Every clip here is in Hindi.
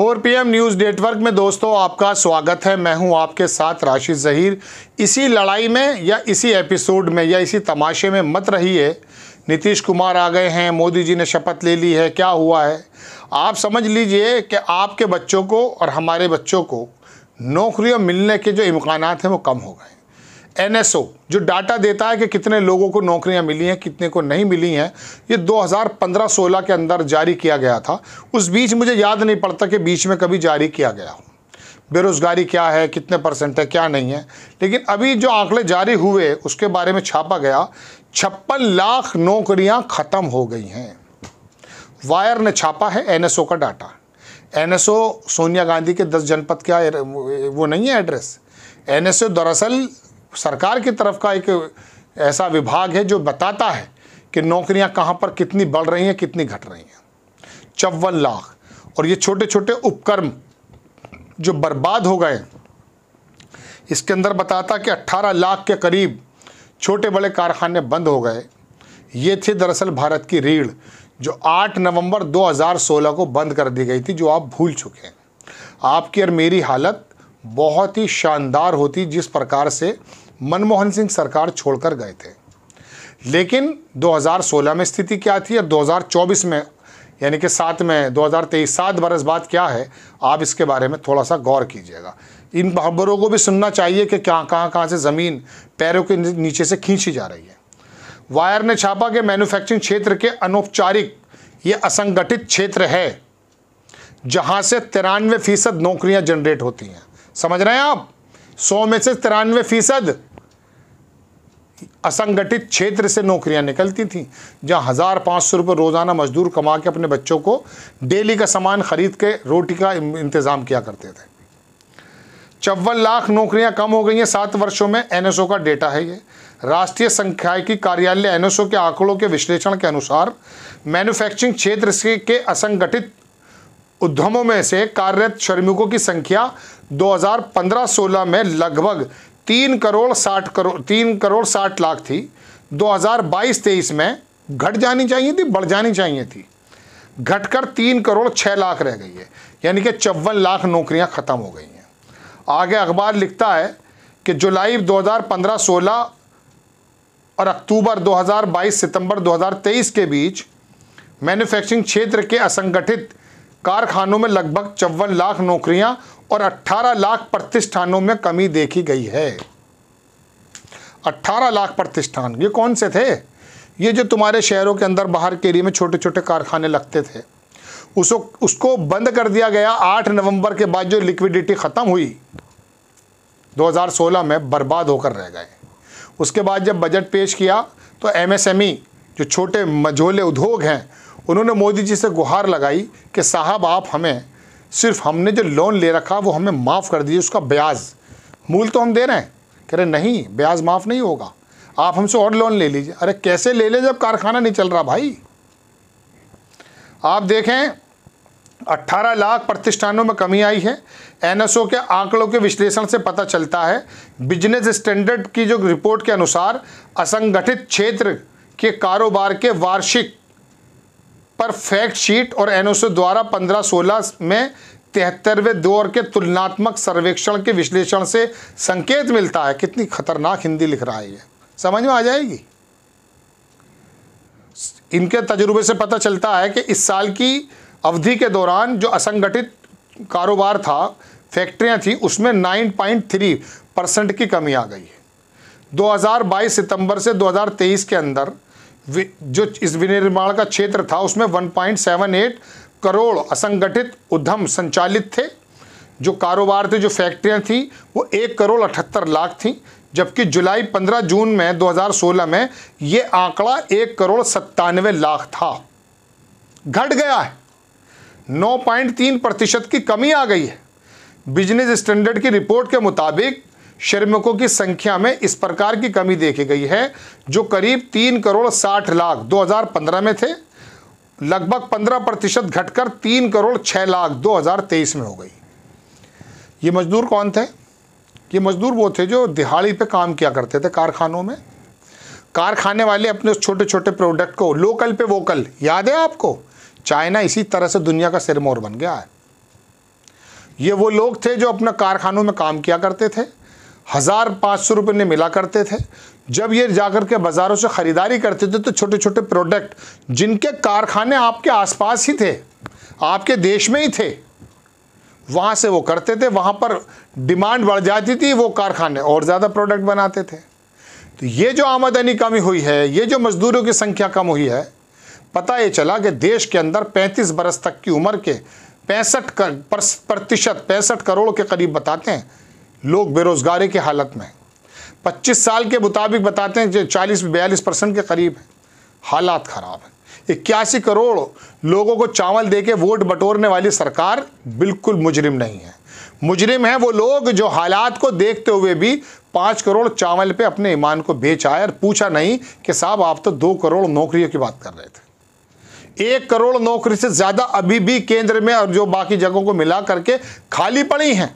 फोर पीएम न्यूज़ नेटवर्क में दोस्तों आपका स्वागत है मैं हूं आपके साथ राशिद ज़हीर इसी लड़ाई में या इसी एपिसोड में या इसी तमाशे में मत रहिए नीतीश कुमार आ गए हैं मोदी जी ने शपथ ले ली है क्या हुआ है आप समझ लीजिए कि आपके बच्चों को और हमारे बच्चों को नौकरियाँ मिलने के जो इम्कान हैं वो कम हो गए एनएसओ जो डाटा देता है कि कितने लोगों को नौकरियां मिली हैं कितने को नहीं मिली हैं ये 2015-16 के अंदर जारी किया गया था उस बीच मुझे याद नहीं पड़ता कि बीच में कभी जारी किया गया हो बेरोज़गारी क्या है कितने परसेंट है क्या नहीं है लेकिन अभी जो आंकड़े जारी हुए उसके बारे में छापा गया छप्पन लाख नौकरियाँ ख़त्म हो गई हैं वायर ने छापा है एन का डाटा एन सोनिया गांधी के दस जनपद का वो नहीं है एड्रेस एन दरअसल सरकार की तरफ का एक ऐसा विभाग है जो बताता है कि नौकरियां कहाँ पर कितनी बढ़ रही हैं कितनी घट रही हैं चौवन लाख और ये छोटे छोटे उपक्रम जो बर्बाद हो गए इसके अंदर बताता कि 18 लाख के करीब छोटे बड़े कारखाने बंद हो गए ये थी दरअसल भारत की रीढ़ जो 8 नवंबर 2016 को बंद कर दी गई थी जो आप भूल चुके हैं आपकी और मेरी हालत बहुत ही शानदार होती जिस प्रकार से मनमोहन सिंह सरकार छोड़कर गए थे लेकिन 2016 में स्थिति क्या थी और 2024 में यानी कि सात में 2023 सात बरस बाद क्या है आप इसके बारे में थोड़ा सा गौर कीजिएगा इन खबरों को भी सुनना चाहिए कि कहाँ कहाँ कहाँ से ज़मीन पैरों के नीचे से खींची जा रही है वायर ने छापा कि मैन्युफैक्चरिंग क्षेत्र के अनौपचारिक ये असंगठित क्षेत्र है जहाँ से तिरानवे फीसद नौकरियाँ जनरेट होती हैं समझ रहे हैं आप सौ में से तिरानवे फीसद असंगठित क्षेत्र से नौकरियां निकलती थी जहां हज़ार पांच सौ रुपये रोज़ाना मजदूर कमा के अपने बच्चों को डेली का सामान खरीद के रोटी का इंतज़ाम किया करते थे चौवन लाख नौकरियां कम हो गई हैं सात वर्षों में एनएसओ का डेटा है ये राष्ट्रीय संख्यायिकी कार्यालय एनएसओ के आंकड़ों के विश्लेषण के अनुसार मैन्युफैक्चरिंग क्षेत्र के असंगठित उद्यमों में से कार्यरत श्रमिकों की संख्या 2015-16 में लगभग तीन करोड़ साठ करोड़ तीन करोड़ साठ लाख थी 2022-23 में घट जानी चाहिए थी बढ़ जानी चाहिए थी घटकर तीन करोड़ छः लाख रह गई है यानी कि चौवन लाख नौकरियां ख़त्म हो गई हैं आगे अखबार लिखता है कि जुलाई 2015-16 और अक्टूबर 2022 सितंबर 2023 के बीच मैन्युफैक्चरिंग क्षेत्र के असंगठित कारखानों में लगभग चौवन लाख नौकरियां और 18 लाख प्रतिष्ठानों में कमी देखी गई है 18 लाख प्रतिष्ठान ये कौन से थे ये जो तुम्हारे शहरों के अंदर बाहर के एरिए में छोटे छोटे कारखाने लगते थे उसको उसको बंद कर दिया गया 8 नवंबर के बाद जो लिक्विडिटी ख़त्म हुई 2016 में बर्बाद होकर रह गए उसके बाद जब बजट पेश किया तो एम जो छोटे मझोले उद्योग हैं उन्होंने मोदी जी से गुहार लगाई कि साहब आप हमें सिर्फ हमने जो लोन ले रखा वो हमें माफ़ कर दीजिए उसका ब्याज मूल तो हम दे रहे हैं कह रहे नहीं ब्याज माफ़ नहीं होगा आप हमसे और लोन ले लीजिए अरे कैसे ले लें जब कारखाना नहीं चल रहा भाई आप देखें 18 लाख प्रतिष्ठानों में कमी आई है एनएसओ के आंकड़ों के विश्लेषण से पता चलता है बिजनेस स्टैंडर्ड की जो रिपोर्ट के अनुसार असंगठित क्षेत्र के कारोबार के वार्षिक पर फैक्ट शीट और एनओसी द्वारा सोलह में तिहत्तरवें दौर के तुलनात्मक सर्वेक्षण के विश्लेषण से संकेत मिलता है कितनी खतरनाक हिंदी लिख रहा है ये समझ में आ जाएगी इनके तजुर्बे से पता चलता है कि इस साल की अवधि के दौरान जो असंगठित कारोबार था फैक्ट्रियां थी उसमें 9.3 परसेंट की कमी आ गई है 2022 सितंबर से 2023 के अंदर जो इस विनिर्माण का क्षेत्र था उसमें 1.78 करोड़ असंगठित उद्यम संचालित थे जो कारोबार थे जो फैक्ट्रियां थी वो एक करोड़ अठहत्तर लाख थी जबकि जुलाई 15 जून में 2016 में ये आंकड़ा एक करोड़ सत्तानवे लाख था घट गया है 9.3 प्रतिशत की कमी आ गई है बिजनेस स्टैंडर्ड की रिपोर्ट के मुताबिक श्रमिकों की संख्या में इस प्रकार की कमी देखी गई है जो करीब तीन करोड़ साठ लाख 2015 में थे लगभग 15 प्रतिशत घटकर तीन करोड़ छः लाख 2023 में हो गई ये मजदूर कौन थे ये मजदूर वो थे जो दिहाड़ी पे काम किया करते थे कारखानों में कारखाने वाले अपने उस छोटे छोटे प्रोडक्ट को लोकल पे वोकल याद है आपको चाइना इसी तरह से दुनिया का सिरमौर बन गया है ये वो लोग थे जो अपना कारखानों में काम किया करते थे हज़ार पाँच सौ रुपये में मिला करते थे जब ये जाकर के बाज़ारों से ख़रीदारी करते थे तो छोटे छोटे प्रोडक्ट जिनके कारखाने आपके आसपास ही थे आपके देश में ही थे वहाँ से वो करते थे वहाँ पर डिमांड बढ़ जाती थी वो कारखाने और ज़्यादा प्रोडक्ट बनाते थे तो ये जो आमदनी कमी हुई है ये जो मज़दूरों की संख्या कम हुई है पता ये चला कि देश के अंदर 35 बरस तक की उम्र के पैंसठ प्रतिशत पैंसठ करोड़ के करीब बताते हैं लोग बेरोज़गारी के हालत में पच्चीस 25 साल के मुताबिक बताते हैं जो 40 बयालीस परसेंट के करीब हैं हालात ख़राब हैं इक्यासी करोड़ लोगों को चावल दे के वोट बटोरने वाली सरकार बिल्कुल मुजरिम नहीं है मुजरिम है वो लोग जो हालात को देखते हुए भी पाँच करोड़ चावल पे अपने ईमान को बेच आए और पूछा नहीं कि साहब आप तो दो करोड़ नौकरियों की बात कर रहे थे एक करोड़ नौकरी से ज़्यादा अभी भी केंद्र में और जो बाकी जगहों को मिला करके खाली पड़ी हैं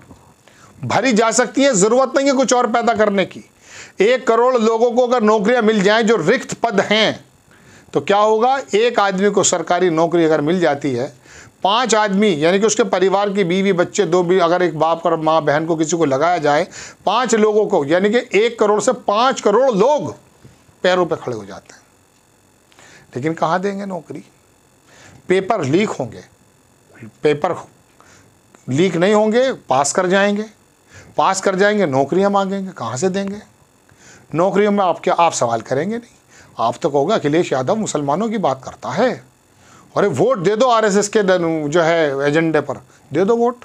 भरी जा सकती है जरूरत नहीं है कुछ और पैदा करने की एक करोड़ लोगों को अगर नौकरियां मिल जाएं जो रिक्त पद हैं तो क्या होगा एक आदमी को सरकारी नौकरी अगर मिल जाती है पांच आदमी यानी कि उसके परिवार की बीवी बच्चे दो भी अगर एक बाप और माँ बहन को किसी को लगाया जाए पांच लोगों को यानी कि एक करोड़ से पांच करोड़ लोग पैरों पर पे खड़े हो जाते हैं लेकिन कहाँ देंगे नौकरी पेपर लीक होंगे पेपर लीक नहीं होंगे पास कर जाएंगे पास कर जाएंगे नौकरियां मांगेंगे कहाँ से देंगे नौकरियों में आपके आप सवाल करेंगे नहीं आप तो कहोगे अखिलेश यादव मुसलमानों की बात करता है अरे वोट दे दो आरएसएस के जो है एजेंडे पर दे दो वोट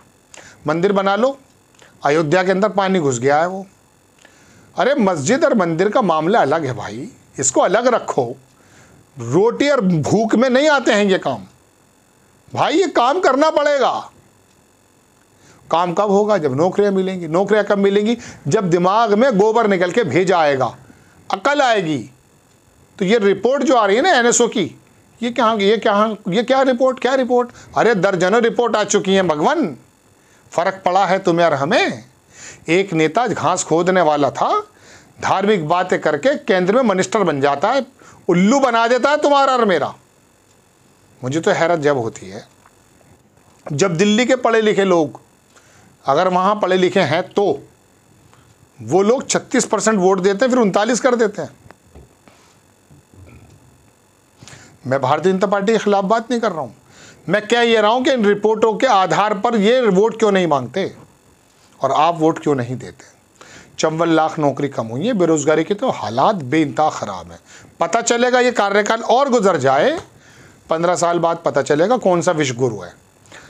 मंदिर बना लो अयोध्या के अंदर पानी घुस गया है वो अरे मस्जिद और मंदिर का मामला अलग है भाई इसको अलग रखो रोटी और भूख में नहीं आते हैं ये काम भाई ये काम करना पड़ेगा काम कब होगा जब नौकरियां मिलेंगी नौकरियां कब मिलेंगी जब दिमाग में गोबर निकल के भेजा आएगा अकल आएगी तो ये रिपोर्ट जो आ रही है ना एनएसओ की ये क्या ये क्या ये क्या रिपोर्ट क्या रिपोर्ट अरे दर्जनों रिपोर्ट आ चुकी हैं भगवान फ़र्क पड़ा है तुम्हें और हमें एक नेता घास खोदने वाला था धार्मिक बातें करके केंद्र में मिनिस्टर बन जाता है उल्लू बना देता है तुम्हारा और मेरा मुझे तो हैरत जब होती है जब दिल्ली के पढ़े लिखे लोग अगर वहाँ पढ़े लिखे हैं तो वो लोग 36 परसेंट वोट देते हैं फिर उनतालीस कर देते हैं मैं भारतीय जनता पार्टी के खिलाफ बात नहीं कर रहा हूँ मैं क्या ये रहा हूँ कि इन रिपोर्टों के आधार पर ये वोट क्यों नहीं मांगते और आप वोट क्यों नहीं देते चौवन लाख नौकरी कम हुई है बेरोजगारी के तो हालात बेनता ख़राब हैं पता चलेगा ये कार्यकाल और गुजर जाए पंद्रह साल बाद पता चलेगा कौन सा विश्वगुरु है